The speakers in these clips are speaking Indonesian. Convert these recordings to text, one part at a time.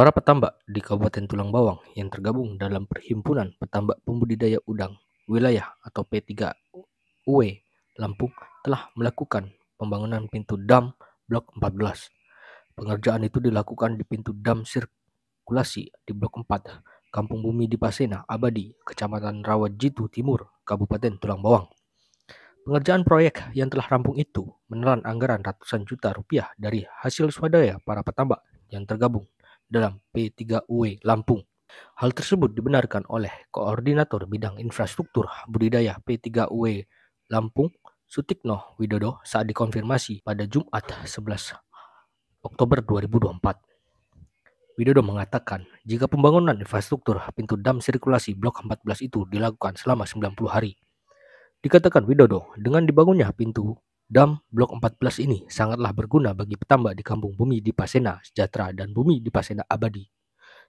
Para petambak di Kabupaten Tulang Bawang yang tergabung dalam Perhimpunan Petambak Pembudidaya Udang Wilayah atau P3UW Lampung telah melakukan pembangunan pintu dam Blok 14. Pengerjaan itu dilakukan di pintu dam sirkulasi di Blok 4, Kampung Bumi di Pasena, Abadi, Kecamatan Rawajitu Timur, Kabupaten Tulang Bawang. Pengerjaan proyek yang telah rampung itu menelan anggaran ratusan juta rupiah dari hasil swadaya para petambak yang tergabung dalam P3UW Lampung. Hal tersebut dibenarkan oleh Koordinator Bidang Infrastruktur Budidaya P3UW Lampung, Sutikno Widodo saat dikonfirmasi pada Jumat 11 Oktober 2024. Widodo mengatakan, jika pembangunan infrastruktur pintu dam sirkulasi Blok 14 itu dilakukan selama 90 hari, dikatakan Widodo dengan dibangunnya pintu Dam Blok 14 ini sangatlah berguna bagi petambak di kampung bumi di Pasena Sejahtera dan bumi di Pasena Abadi.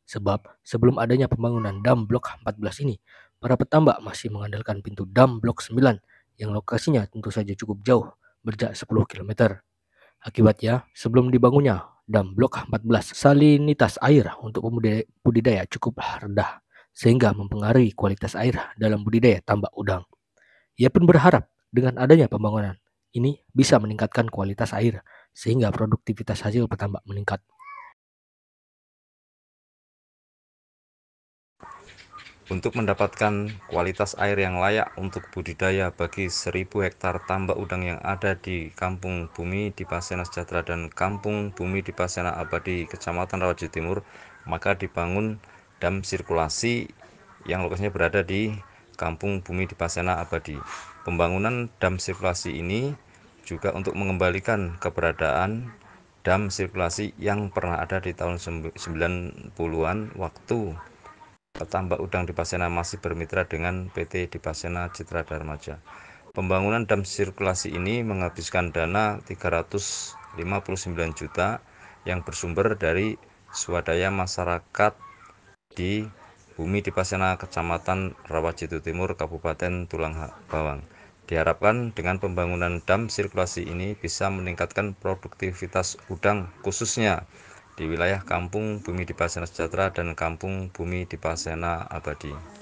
Sebab sebelum adanya pembangunan Dam Blok 14 ini, para petambak masih mengandalkan pintu Dam Blok 9 yang lokasinya tentu saja cukup jauh, berjarak 10 km. Akibatnya, sebelum dibangunnya Dam Blok 14, salinitas air untuk budidaya cukup rendah, sehingga mempengaruhi kualitas air dalam budidaya tambak udang. Ia pun berharap dengan adanya pembangunan ini bisa meningkatkan kualitas air, sehingga produktivitas hasil petambak meningkat. Untuk mendapatkan kualitas air yang layak untuk budidaya bagi 1000 hektar tambak udang yang ada di Kampung Bumi di Pasena Sejahtera dan Kampung Bumi di Pasena Abadi, Kecamatan Rawaji Timur, maka dibangun dam sirkulasi yang lokasinya berada di Kampung Bumi di Pasena Abadi. Pembangunan dam sirkulasi ini juga untuk mengembalikan keberadaan dam sirkulasi yang pernah ada di tahun 90-an waktu tambak udang di Pasena masih bermitra dengan PT di Pasena Citra Darmaja. Pembangunan dam sirkulasi ini menghabiskan dana 359 juta yang bersumber dari swadaya masyarakat di Bumi di Pasena Kecamatan Rawajitu Timur, Kabupaten Tulang Bawang. Diharapkan dengan pembangunan dam sirkulasi ini bisa meningkatkan produktivitas udang khususnya di wilayah Kampung Bumi di Dipasena Sejahtera dan Kampung Bumi di Dipasena Abadi.